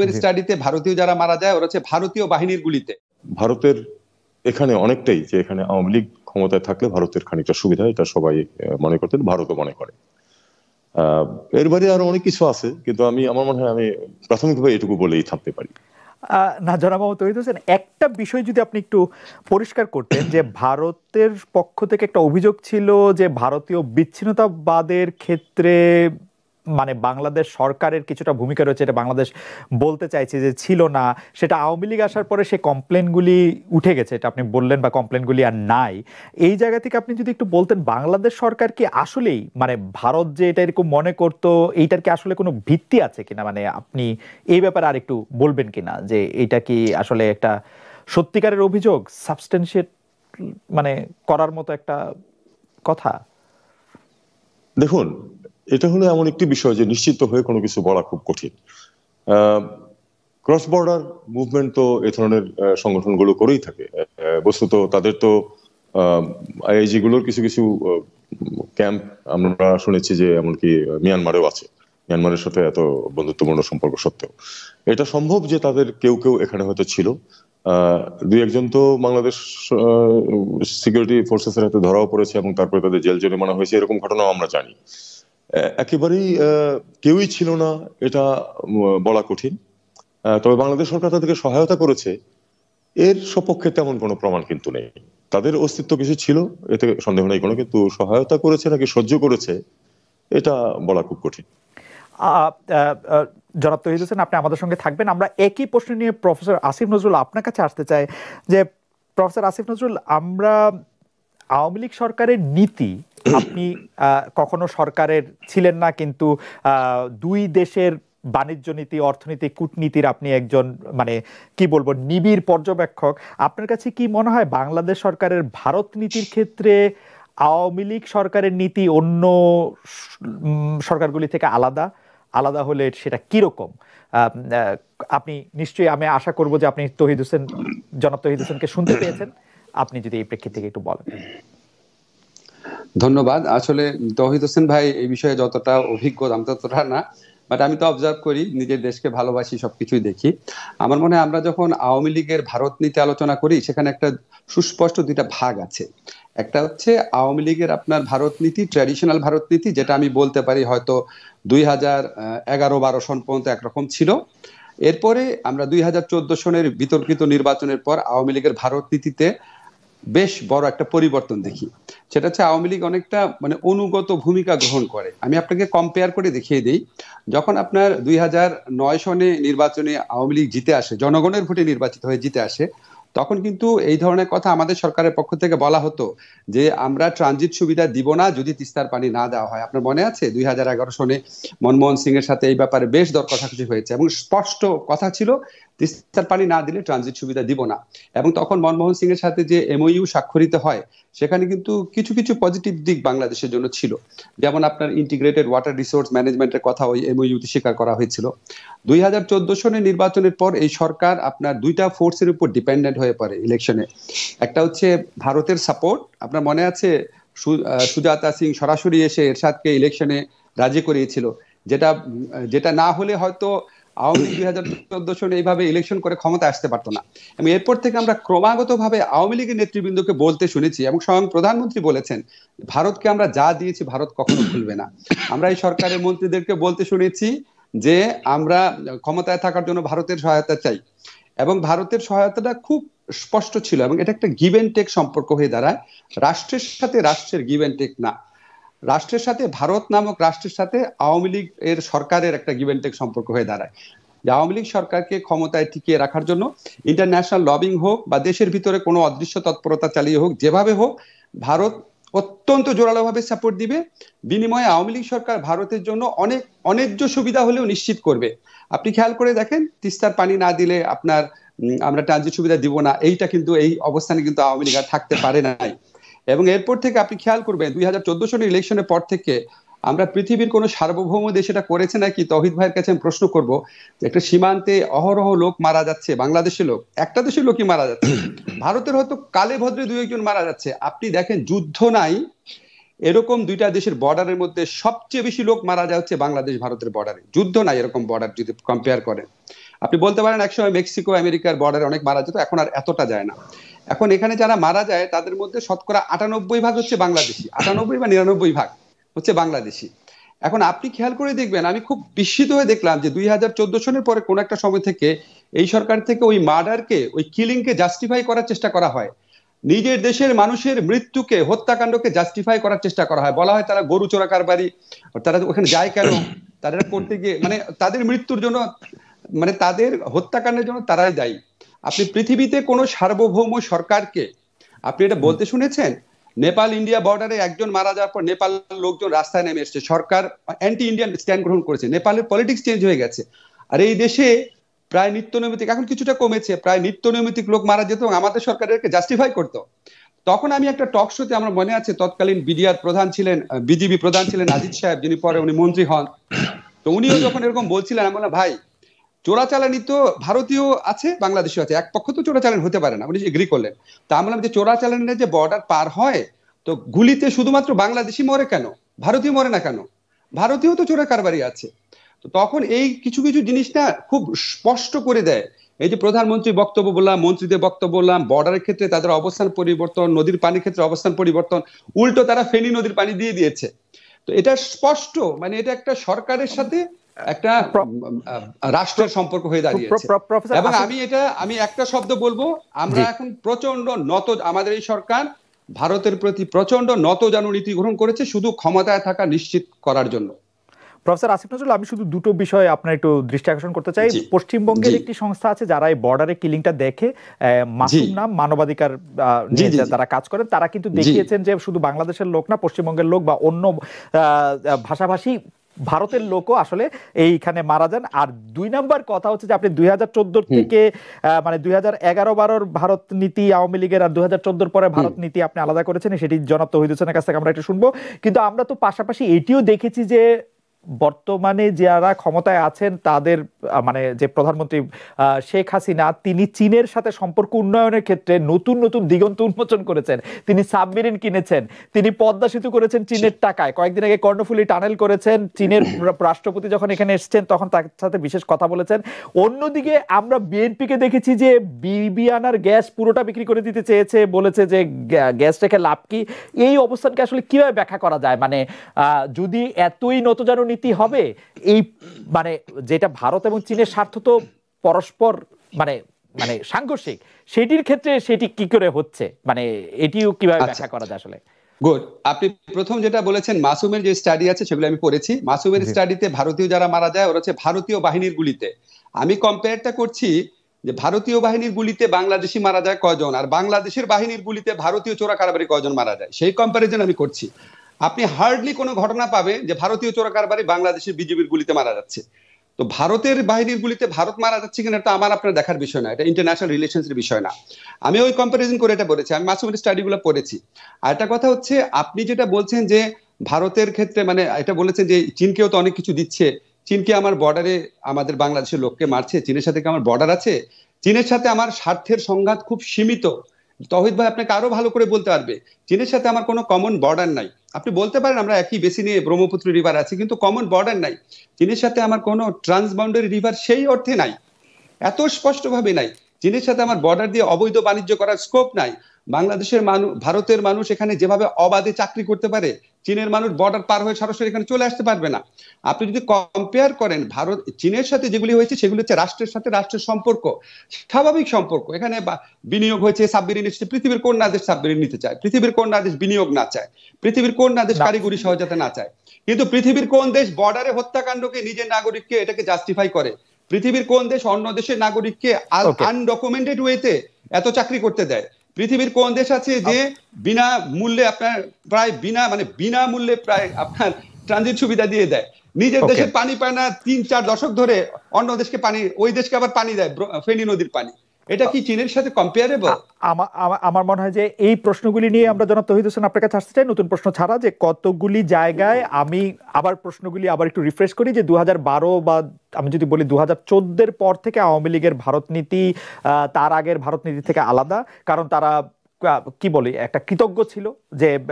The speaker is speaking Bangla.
বাস্তবের স্টাডিতে ভারতীয় যারা মারা যায় ওরা হচ্ছে ভারতীয় বাহিনীর গুলিতে ভারতের এখানে অনেকটাই যে এখানে আওয়ামী লীগ ক্ষমতায় থাকলে ভারতের খানিকটা সুবিধা এটা সবাই মনে করতেন ভারতও মনে করে এর বাইরে আরো অনেক কিছু আছে কিন্তু আমি আমার মনে হয় আমি প্রাথমিকভাবে এটুকু বলেই থাকতে পারি না জনাবাবু তৈরি হোসেন একটা বিষয় যদি আপনি একটু পরিষ্কার করতেন যে ভারতের পক্ষ থেকে একটা অভিযোগ ছিল যে ভারতীয় বিচ্ছিন্নতাবাদের ক্ষেত্রে মানে বাংলাদেশ সরকারের কিছুটা ভূমিকা রয়েছে এটা বাংলাদেশ বলতে চাইছে যে ছিল না সেটা আওয়ামী লীগ আসার পরে সে কমপ্লেনগুলি উঠে গেছে এটা আপনি বললেন বা কমপ্লেনগুলি আর নাই এই জায়গা থেকে আপনি যদি একটু বলতেন বাংলাদেশ সরকার কি আসলেই মানে ভারত যে এটা এরকম মনে করতো এইটার কি আসলে কোনো ভিত্তি আছে কিনা মানে আপনি এই ব্যাপারে আর একটু বলবেন কিনা যে এটা কি আসলে একটা সত্যিকারের অভিযোগ সাবস্টেন্সিয়েট মানে করার মতো একটা কথা দেখুন এটা হলো এমন একটি বিষয় যে নিশ্চিত হয়ে কোনো কিছু বলা খুব কঠিন ক্রস বর্ডার মুভমেন্ট তো এ ধরনের সংগঠনগুলো করেই থাকে বস্তুত তাদের তো আইআইজি গুলোর কিছু কিছু ক্যাম্প আমরা শুনেছি যে এমনকি মিয়ানমারেও আছে মিয়ানমারের সাথে এত বন্ধুত্বপূর্ণ সম্পর্ক সত্ত্বেও এটা সম্ভব যে তাদের কেউ কেউ এখানে হয়তো ছিল দুই একজন তো বাংলাদেশ সিকিউরিটি ফোর্সেসের হাতে ধরাও পড়েছে এবং তারপরে তাদের জেল জরিমানা হয়েছে এরকম ঘটনাও আমরা জানি একেবারেই কেউই ছিল না এটা বলা কঠিন তবে বাংলাদেশ সরকার তাদেরকে সহায়তা করেছে এর সপক্ষে তেমন কোনো প্রমাণ কিন্তু নেই তাদের অস্তিত্ব কিছু ছিল এতে সন্দেহ নেই কোনো কিন্তু সহায়তা করেছে নাকি সহ্য করেছে এটা বলা খুব কঠিন জনাব তহিদ হোসেন আপনি আমাদের সঙ্গে থাকবেন আমরা একই প্রশ্ন নিয়ে প্রফেসর আসিফ নজরুল আপনার কাছে আসতে চাই যে প্রফেসর আসিফ নজরুল আমরা আওয়ামী লীগ সরকারের নীতি আপনি কখনো সরকারের ছিলেন না কিন্তু দুই দেশের বাণিজ্য নীতি অর্থনীতি কূটনীতির আপনি একজন মানে কি বলবো নিবিড় পর্যবেক্ষক আপনার কাছে কি মনে হয় বাংলাদেশ সরকারের ভারত নীতির ক্ষেত্রে আওয়ামী লীগ সরকারের নীতি অন্য সরকারগুলি থেকে আলাদা আলাদা হলে সেটা কিরকম আপনি নিশ্চয়ই আমি আশা করব যে আপনি তহিদ হোসেন জনাব তহিদ হোসেনকে শুনতে পেয়েছেন আপনি যদি এই প্রেক্ষিত থেকে একটু বলেন ধন্যবাদ আসলে তহিদ হোসেন ভাই এই বিষয়ে যতটা অভিজ্ঞ আমি ততটা না বাট আমি তো অবজার্ভ করি নিজের দেশকে ভালোবাসি সবকিছুই দেখি আমার মনে হয় আমরা যখন আওয়ামী লীগের ভারত নীতি আলোচনা করি সেখানে একটা সুস্পষ্ট দুইটা ভাগ আছে একটা হচ্ছে আওয়ামী লীগের আপনার ভারত নীতি ট্র্যাডিশনাল ভারত নীতি যেটা আমি বলতে পারি হয়তো দুই হাজার এগারো বারো সন পর্যন্ত একরকম ছিল এরপরে আমরা দুই হাজার চোদ্দ সনের বিতর্কিত নির্বাচনের পর আওয়ামী লীগের ভারত নীতিতে বেশ বড় একটা পরিবর্তন দেখি সেটা হচ্ছে আওয়ামী লীগ অনেকটা মানে অনুগত ভূমিকা গ্রহণ করে আমি আপনাকে কম্পেয়ার করে দেখিয়ে দিই যখন আপনার দুই নয় সনে নির্বাচনে আওয়ামী লীগ জিতে আসে জনগণের ভোটে নির্বাচিত হয়ে জিতে আসে তখন কিন্তু এই ধরনের কথা আমাদের সরকারের পক্ষ থেকে বলা হতো যে আমরা ট্রানজিট সুবিধা দিব না যদি তিস্তার পানি না দেওয়া হয় আপনার মনে আছে দুই হাজার এগারো সনে মনমোহন সিং এর সাথে এই ব্যাপারে বেশ দর কষাকষি হয়েছে এবং স্পষ্ট কথা ছিল তিস্তার পানি না দিলে ট্রানজিট সুবিধা দিব না এবং তখন মনমোহন সিং এর সাথে যে এমওইউ স্বাক্ষরিত হয় সেখানে কিন্তু কিছু কিছু পজিটিভ দিক বাংলাদেশের জন্য ছিল যেমন আপনার ইন্টিগ্রেটেড ওয়াটার রিসোর্স ম্যানেজমেন্টের কথা ওই এমওইউতে স্বীকার করা হয়েছিল দুই হাজার চোদ্দ সনের নির্বাচনের পর এই সরকার আপনার দুইটা ফোর্সের উপর ডিপেন্ডেন্ট হয়ে পড়ে ইলেকশনে একটা হচ্ছে ভারতের সাপোর্ট আপনার মনে আছে সুজাতা সিং সরাসরি এসে এরশাদকে ইলেকশনে রাজি করিয়েছিল যেটা যেটা না হলে হয়তো আওয়ামী লীগ দুই হাজার চোদ্দ এইভাবে ইলেকশন করে ক্ষমতা আসতে না এবং এরপর থেকে আমরা আওয়ামী লীগের নেতৃবৃন্দকে বলতে শুনেছি এবং স্বয়ং প্রধানমন্ত্রী বলেছেন ভারতকে আমরা যা দিয়েছি ভারত কখনো ভুলবে না আমরা এই সরকারের মন্ত্রীদেরকে বলতে শুনেছি যে আমরা ক্ষমতায় থাকার জন্য ভারতের সহায়তা চাই এবং ভারতের সহায়তাটা খুব স্পষ্ট ছিল এবং এটা একটা গিভ অ্যান্ড টেক সম্পর্ক হয়ে দাঁড়ায় রাষ্ট্রের সাথে রাষ্ট্রের গিভ অ্যান্ড টেক না রাষ্ট্রের সাথে ভারত নামক রাষ্ট্রের সাথে আওয়ামী লীগ এর সরকারের একটা গিভেনটেক সম্পর্ক হয়ে দাঁড়ায় আওয়ামী লীগ সরকারকে ক্ষমতায় টিকিয়ে রাখার জন্য ইন্টারন্যাশনাল লবিং হোক বা দেশের ভিতরে কোনো অদৃশ্য তৎপরতা চালিয়ে হোক যেভাবে হোক ভারত অত্যন্ত জোরালোভাবে সাপোর্ট দিবে বিনিময়ে আওয়ামী লীগ সরকার ভারতের জন্য অনেক অনেজ্য সুবিধা হলেও নিশ্চিত করবে আপনি খেয়াল করে দেখেন তিস্তার পানি না দিলে আপনার আমরা ট্রানজিট সুবিধা দিব না এইটা কিন্তু এই অবস্থানে কিন্তু আওয়ামী লীগ আর থাকতে পারে নাই এবং এরপর থেকে আপনি খেয়াল করবেন দুই হাজার চোদ্দ সালের ইলেকশনের পর থেকে আমরা পৃথিবীর কোন সার্বভৌম দেশ এটা করেছে নাকি তহিদ ভাইয়ের কাছে আমি প্রশ্ন করব একটা সীমান্তে অহরহ লোক মারা যাচ্ছে বাংলাদেশের লোক একটা দেশের লোকই মারা যাচ্ছে ভারতের হয়তো কালে ভদ্রে দুই একজন মারা যাচ্ছে আপনি দেখেন যুদ্ধ নাই এরকম দুইটা দেশের বর্ডারের মধ্যে সবচেয়ে বেশি লোক মারা যাচ্ছে বাংলাদেশ ভারতের বর্ডারে যুদ্ধ নাই এরকম বর্ডার যদি কম্পেয়ার করেন আপনি বলতে পারেন একসময় মেক্সিকো আমেরিকার বর্ডারে অনেক মারা যেত এখন আর এতটা যায় না এখন এখানে যারা মারা যায় তাদের মধ্যে শতকরা আটানব্বই ভাগ হচ্ছে বাংলাদেশি আটানব্বই বা নিরানব্বই ভাগ হচ্ছে বাংলাদেশি এখন আপনি খেয়াল করে দেখবেন আমি খুব বিস্মিত হয়ে দেখলাম যে দুই হাজার চোদ্দ সনের পরে কোন একটা সময় থেকে এই সরকার থেকে ওই মার্ডারকে ওই কিলিংকে জাস্টিফাই করার চেষ্টা করা হয় নিজের দেশের মানুষের মৃত্যুকে হত্যাকাণ্ডকে জাস্টিফাই করার চেষ্টা করা হয় বলা হয় তারা গরু চোরা কারবারি তারা ওখানে যায় কেন তারা করতে গিয়ে মানে তাদের মৃত্যুর জন্য মানে তাদের হত্যাকাণ্ডের জন্য তারাই দায়ী আপনি পৃথিবীতে কোনো সার্বভৌম সরকারকে আপনি এটা বলতে শুনেছেন নেপাল ইন্ডিয়া বর্ডারে একজন মারা যাওয়ার পর নেপাল লোকজন রাস্তায় নেমে এসছে সরকার অ্যান্টি ইন্ডিয়ান স্ট্যান্ড গ্রহণ করেছে নেপালের পলিটিক্স চেঞ্জ হয়ে গেছে আর এই দেশে প্রায় নিত্য নৈমিতিক এখন কিছুটা কমেছে প্রায় নিত্য নৈমিতিক লোক মারা যেত এবং আমাদের সরকারকে জাস্টিফাই করতো তখন আমি একটা টক শোতে আমার মনে আছে তৎকালীন বিডিআর প্রধান ছিলেন বিজিবি প্রধান ছিলেন আজিজ সাহেব যিনি পরে উনি মন্ত্রী হন তো উনিও যখন এরকম বলছিলেন আমি বললাম ভাই চোরাচালানি তো ভারতীয় আছে বাংলাদেশে আছে এক পক্ষ তো চোরাচালান হতে পারে না আপনি এগ্রি করলেন তা আমরা যে চোরাচালানের যে বর্ডার পার হয় তো গুলিতে শুধুমাত্র বাংলাদেশি মরে কেন ভারতীয় মরে না কেন ভারতীয় তো চোরা কারবারি আছে তো তখন এই কিছু কিছু জিনিস না খুব স্পষ্ট করে দেয় এই যে প্রধানমন্ত্রী বক্তব্য বললাম মন্ত্রীদের বক্তব্য বললাম বর্ডারের ক্ষেত্রে তাদের অবস্থান পরিবর্তন নদীর পানির ক্ষেত্রে অবস্থান পরিবর্তন উল্টো তারা ফেনী নদীর পানি দিয়ে দিয়েছে তো এটা স্পষ্ট মানে এটা একটা সরকারের সাথে একটা রাষ্ট্রের সম্পর্ক হয়ে দাঁড়িয়েছে এবং আমি এটা আমি একটা শব্দ বলবো আমরা এখন প্রচন্ড নত আমাদের এই সরকার ভারতের প্রতি প্রচন্ড নত জানু নীতি গ্রহণ করেছে শুধু ক্ষমতায় থাকা নিশ্চিত করার জন্য প্রফেসর আসিফ নজরুল আমি শুধু দুটো বিষয়ে আপনার একটু দৃষ্টি আকর্ষণ করতে চাই পশ্চিমবঙ্গের একটি সংস্থা আছে যারা এই বর্ডারে কিলিংটা দেখে মাসুম নাম মানবাধিকার তারা কাজ করেন তারা কিন্তু দেখিয়েছেন যে শুধু বাংলাদেশের লোক না পশ্চিমবঙ্গের লোক বা অন্য ভাষাভাষী ভারতের লোকও আসলে এইখানে মারা যান আর দুই নাম্বার কথা হচ্ছে যে আপনি দুই হাজার থেকে মানে দুই হাজার এগারো বারোর ভারত নীতি আওয়ামী লীগের আর দুই হাজার পরে ভারত নীতি আপনি আলাদা করেছেন সেটি জনাব তহিদ হোসেনের কাছ থেকে আমরা এটা শুনবো কিন্তু আমরা তো পাশাপাশি এটিও দেখেছি যে বর্তমানে যারা ক্ষমতায় আছেন তাদের মানে যে প্রধানমন্ত্রী শেখ হাসিনা তিনি চীনের সাথে সম্পর্ক উন্নয়নের ক্ষেত্রে নতুন নতুন দিগন্ত উন্মোচন করেছেন তিনি সাবমেরিন কিনেছেন তিনি পদ্মা সেতু করেছেন চীনের টাকায় কয়েকদিন আগে কর্ণফুলি টানেল করেছেন চীনের রাষ্ট্রপতি যখন এখানে এসছেন তখন তার সাথে বিশেষ কথা বলেছেন অন্যদিকে আমরা বিএনপিকে দেখেছি যে বিবিআনার গ্যাস পুরোটা বিক্রি করে দিতে চেয়েছে বলেছে যে গ্যাস রেখে লাভ কি এই অবস্থানকে আসলে কিভাবে ব্যাখ্যা করা যায় মানে যদি এতই নতজানু রাজনীতি হবে এই মানে যেটা ভারত এবং চীনের স্বার্থ তো পরস্পর মানে মানে সাংঘর্ষিক সেটির ক্ষেত্রে সেটি কি করে হচ্ছে মানে এটিও কিভাবে আচ্ছা। ব্যাখ্যা করা যায় আসলে গুড আপনি প্রথম যেটা বলেছেন মাসুমের যে স্টাডি আছে সেগুলো আমি পড়েছি মাসুমের স্টাডিতে ভারতীয় যারা মারা যায় ওরা হচ্ছে ভারতীয় বাহিনীর গুলিতে আমি কম্পেয়ারটা করছি যে ভারতীয় বাহিনীর গুলিতে বাংলাদেশি মারা যায় কয়জন আর বাংলাদেশের বাহিনীর গুলিতে ভারতীয় চোরা কারাবারি কয়জন মারা যায় সেই কম্পারিজন আমি করছি আপনি হার্ডলি কোনো ঘটনা পাবে যে ভারতীয় চোরাকারবারি বাংলাদেশের বিজেপির গুলিতে মারা যাচ্ছে তো ভারতের বাহিনীর গুলিতে ভারত মারা যাচ্ছে কিনা এটা আমার আপনার দেখার বিষয় না এটা ইন্টারন্যাশনাল রিলেশনসের বিষয় না আমি ওই কম্পারিজন করে এটা বলেছি আমি মাসুমের স্টাডিগুলো পড়েছি আর একটা কথা হচ্ছে আপনি যেটা বলছেন যে ভারতের ক্ষেত্রে মানে এটা বলেছেন যে চীনকেও তো অনেক কিছু দিচ্ছে চীনকে আমার বর্ডারে আমাদের বাংলাদেশের লোককে মারছে চীনের সাথে কি আমার বর্ডার আছে চীনের সাথে আমার স্বার্থের সংঘাত খুব সীমিত তহিদ ভাই আপনাকে আরো ভালো করে বলতে পারবে চীনের সাথে আমার কোনো কমন বর্ডার নাই আপনি বলতে পারেন আমরা একই বেশি নিয়ে ব্রহ্মপুত্র রিভার আছে কিন্তু কমন বর্ডার নাই চীনের সাথে আমার কোনো ট্রান্সবাউন্ডারি রিভার সেই অর্থে নাই এত স্পষ্টভাবে নাই চীনের সাথে আমার বর্ডার দিয়ে অবৈধ বাণিজ্য করার স্কোপ নাই বাংলাদেশের মানুষ ভারতের মানুষ এখানে যেভাবে অবাধে চাকরি করতে পারে চীনের মানুষ বর্ডার পার হয়ে সরাসরি এখানে চলে আসতে পারবে না আপনি যদি কম্পেয়ার করেন ভারত চীনের সাথে যেগুলি হয়েছে সেগুলি হচ্ছে রাষ্ট্রের সাথে রাষ্ট্রের সম্পর্ক স্বাভাবিক সম্পর্ক এখানে বিনিয়োগ হয়েছে সাবমেরিন এসেছে পৃথিবীর কোন না দেশ সাবমেরিন নিতে চায় পৃথিবীর কোন না দেশ বিনিয়োগ না চায় পৃথিবীর কোন না দেশ কারিগরি সহজাতে না চায় কিন্তু পৃথিবীর কোন দেশ বর্ডারে হত্যাকাণ্ডকে নিজের নাগরিককে এটাকে জাস্টিফাই করে পৃথিবীর কোন দেশ অন্য দেশের নাগরিককে আনডকুমেন্টেড ওয়েতে এত চাকরি করতে দেয় পৃথিবীর কোন দেশ আছে যে বিনা মূল্যে আপনার প্রায় বিনা মানে বিনা মূল্যে প্রায় আপনার ট্রানজিট সুবিধা দিয়ে দেয় নিজের দেশের পানি পায় না তিন চার দশক ধরে অন্য দেশকে পানি ওই দেশকে আবার পানি দেয় ফেনী নদীর পানি এটা কি চীনের সাথে কম্পেয়ারেবল আমার মনে হয় যে এই প্রশ্নগুলি নিয়ে আমরা জনাব তহিদ হোসেন আপনার কাছে আসতে চাই নতুন প্রশ্ন ছাড়া যে কতগুলি জায়গায় আমি আবার প্রশ্নগুলি আবার একটু রিফ্রেশ করি যে দু বা আমি যদি বলি দু হাজার পর থেকে আওয়ামী লীগের ভারত নীতি তার আগের ভারত নীতি থেকে আলাদা কারণ তারা কি বলি একটা কৃতজ্ঞ ছিল যে